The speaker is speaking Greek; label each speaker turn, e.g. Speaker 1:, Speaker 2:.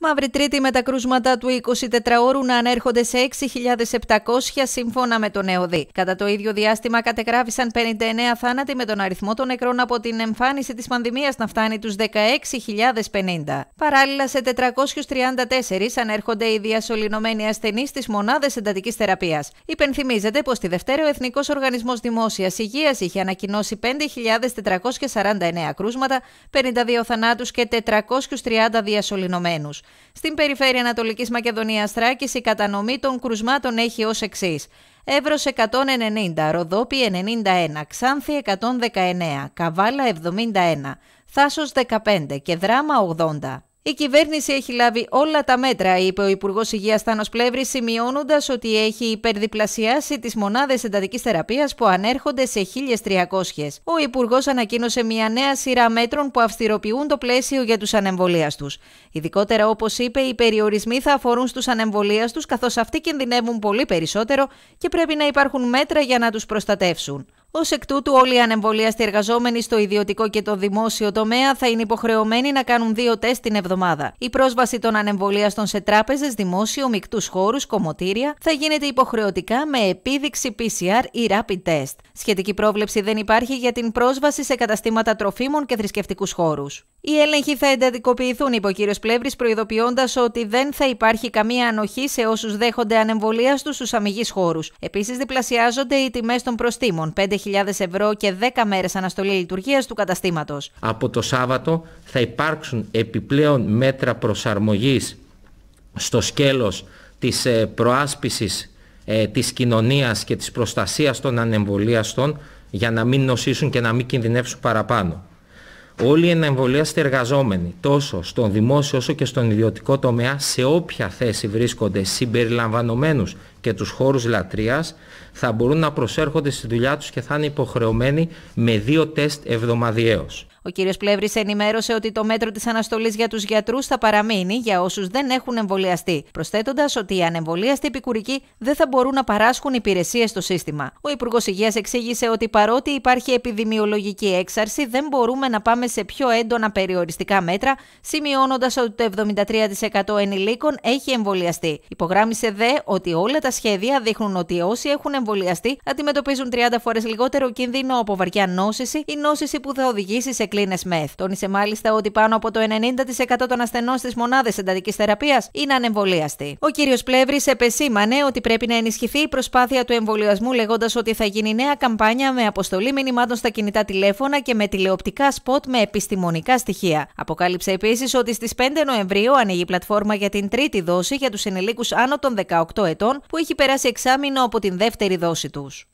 Speaker 1: Μαύρη Τρίτη με τα κρούσματα του 24ωρου να ανέρχονται σε 6.700 σύμφωνα με τον ΕΟΔΗ. Κατά το ίδιο διάστημα κατεγράφησαν 59 θάνατοι με τον αριθμό των νεκρών από την εμφάνιση της πανδημίας να φτάνει τους 16.050. Παράλληλα σε 434 ανέρχονται οι διασωληνωμένοι ασθενείς στις μονάδες εντατικής θεραπείας. Υπενθυμίζεται πως τη Δευτέρα ο Εθνικός Οργανισμός Δημόσιας Υγείας είχε ανακοινώσει 5.449 κρούσματα, 52 θανάτους και 430 διασωληνωμένους. Στην περιφέρεια Ανατολικής Μακεδονίας Θράκης η κατανομή των κρουσμάτων έχει ως εξής. Εύρος 190, Ροδόπη 91, Ξάνθη 119, Καβάλα 71, Θάσος 15 και Δράμα 80. Η κυβέρνηση έχει λάβει όλα τα μέτρα, είπε ο Υπουργός Υγείας Θάνος Πλεύρης, σημειώνοντας ότι έχει υπερδιπλασιάσει τις μονάδες εντατικής θεραπείας που ανέρχονται σε 1.300. Ο Υπουργός ανακοίνωσε μια νέα σειρά μέτρων που αυστηροποιούν το πλαίσιο για τους τους. Ειδικότερα, όπως είπε, οι περιορισμοί θα αφορούν στους τους, καθώς αυτοί κινδυνεύουν πολύ περισσότερο και πρέπει να υπάρχουν μέτρα για να τους προστατεύσουν. Ως εκ τούτου, όλοι οι ανεμβολίαστοι εργαζόμενοι στο ιδιωτικό και το δημόσιο τομέα θα είναι υποχρεωμένοι να κάνουν δύο τεστ την εβδομάδα. Η πρόσβαση των ανεμβολίαστων σε τράπεζες, δημόσιο, μεικτούς χώρους, κομμωτήρια θα γίνεται υποχρεωτικά με επίδειξη PCR ή rapid test. Σχετική πρόβλεψη δεν υπάρχει για την πρόσβαση σε καταστήματα τροφίμων και θρησκευτικούς χώρους. Οι έλεγχοι θα εντατικοποιηθούν, είπε ο κύριος Πλεύρης, προειδοποιώντας ότι δεν θα υπάρχει καμία ανοχή σε όσους δέχονται ανεμβολία στους αμυγείς χώρους. Επίσης, διπλασιάζονται οι τιμές των προστήμων, 5.000 ευρώ και 10 μέρες αναστολή λειτουργίας του καταστήματος.
Speaker 2: Από το Σάββατο θα υπάρξουν επιπλέον μέτρα προσαρμογής στο σκέλος της ε, προάσπισης ε, της κοινωνίας και της προστασίας των ανεμβολίαστων για να μην νοσήσουν και να μην κινδυνεύσουν παραπάνω όλοι οι ενεμβολίαστοι εργαζόμενοι τόσο στον δημόσιο όσο και στον ιδιωτικό τομέα σε όποια θέση βρίσκονται συμπεριλαμβανομένους και τους χώρους λατρείας θα μπορούν να προσέρχονται στη δουλειά τους και θα είναι υποχρεωμένοι με δύο τεστ εβδομαδιαίως.
Speaker 1: Ο κύριος Πλεύρης ενημέρωσε ότι το μέτρο της αναστολής για τους γιατρούς θα παραμείνει για όσους δεν έχουν εμβολιαστεί, προσθέτοντας ότι οι ανεμβολίαστοι επικουρικοί δεν θα μπορούν να παράσχουν υπηρεσίες στο σύστημα. Ο Υπουργός Υγείας εξήγησε ότι παρότι υπάρχει επιδημιολογική έξαρση, δεν μπορούμε να πάμε σε πιο έντονα περιοριστικά μέτρα, σημειώνοντας ότι το 73% ενηλίκων έχει εμβολιαστεί. Υπογράμμισε δε ότι όλα τα σχέδια δείχνουν ότι όσοι έχουν εμβολιαστεί αντιμετωπίζουν 30 φορές λιγότερο κίνδυνο από βαριά νόσηση ή νόσηση που θα οδηγήσει σε κλίνες μεθ. Τόνισε μάλιστα ότι πάνω από το 90% των ασθενών στις μονάδες εντατικής θεραπείας είναι ανεμβολίαστοι. Ο κ. Πλεύρης επεσήμανε ότι πρέπει να ενισχυθεί η προσπάθεια του εμβολιασμού λέγοντας ότι θα γίνει νέα καμπάνια με αποστολή μηνυμάτων στα κινητά τηλέφωνα και με τηλεοπτικά σποτ με επιστημονικά στοιχεία. Αποκάλυψε επίσης ότι στις 5 Νοεμβρίου ανοίγει πλατφόρμα για την τρίτη δόση για τους ενηλίκους άνω των 18 ετών που που έχει περάσει εξάμεινο από την δεύτερη δόση τους.